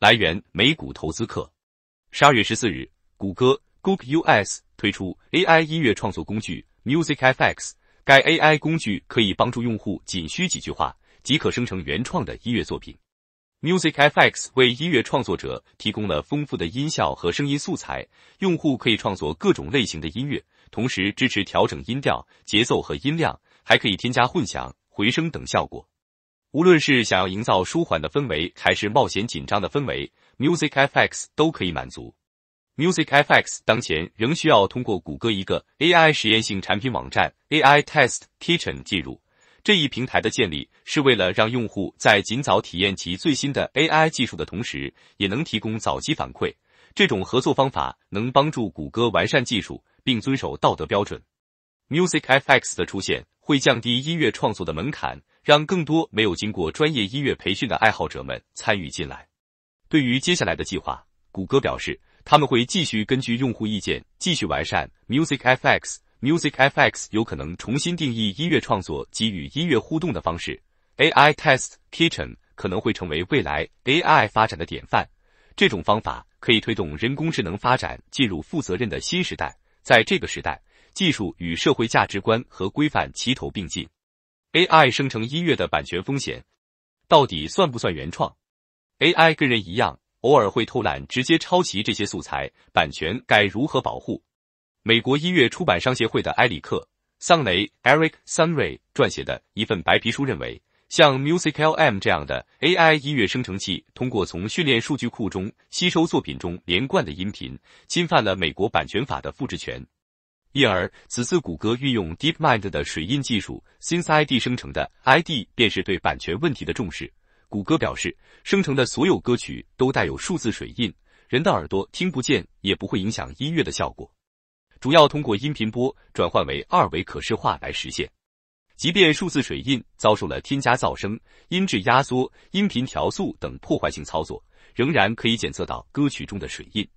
来源：美股投资客。十二月十四日，谷歌 （Google US） 推出 AI 音乐创作工具 Music FX。该 AI 工具可以帮助用户仅需几句话即可生成原创的音乐作品。Music FX 为音乐创作者提供了丰富的音效和声音素材，用户可以创作各种类型的音乐，同时支持调整音调、节奏和音量，还可以添加混响、回声等效果。无论是想要营造舒缓的氛围，还是冒险紧张的氛围，Music FX 都可以满足。Music FX 当前仍需要通过谷歌一个 AI 实验性产品网站 AI Test Kitchen 进入。这一平台的建立是为了让用户在尽早体验其最新的 AI 技术的同时，也能提供早期反馈。这种合作方法能帮助谷歌完善技术，并遵守道德标准。Music FX 的出现会降低音乐创作的门槛。让更多没有经过专业音乐培训的爱好者们参与进来。对于接下来的计划，谷歌表示他们会继续根据用户意见继续完善 Music FX。Music FX 有可能重新定义音乐创作及与音乐互动的方式。AI Test Kitchen 可能会成为未来 AI 发展的典范。这种方法可以推动人工智能发展进入负责任的新时代。在这个时代，技术与社会价值观和规范齐头并进。AI 生成音乐的版权风险到底算不算原创？AI 跟人一样，偶尔会偷懒，直接抄袭这些素材，版权该如何保护？美国音乐出版商协会的埃里克·桑雷 （Eric Sunray） 撰写的一份白皮书认为，像 MusicLM 这样的 AI 音乐生成器，通过从训练数据库中吸收作品中连贯的音频，侵犯了美国版权法的复制权。因而，此次谷歌运用 DeepMind 的水印技术，s n e ID 生成的 ID 便是对版权问题的重视。谷歌表示，生成的所有歌曲都带有数字水印，人的耳朵听不见，也不会影响音乐的效果。主要通过音频波转换为二维可视化来实现。即便数字水印遭受了添加噪声、音质压缩、音频调速等破坏性操作，仍然可以检测到歌曲中的水印。